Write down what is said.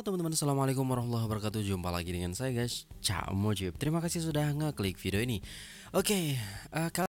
Halo teman-teman, Assalamualaikum warahmatullahi wabarakatuh Jumpa lagi dengan saya guys, Cak Mojib Terima kasih sudah ngeklik video ini Oke, okay, eh, uh,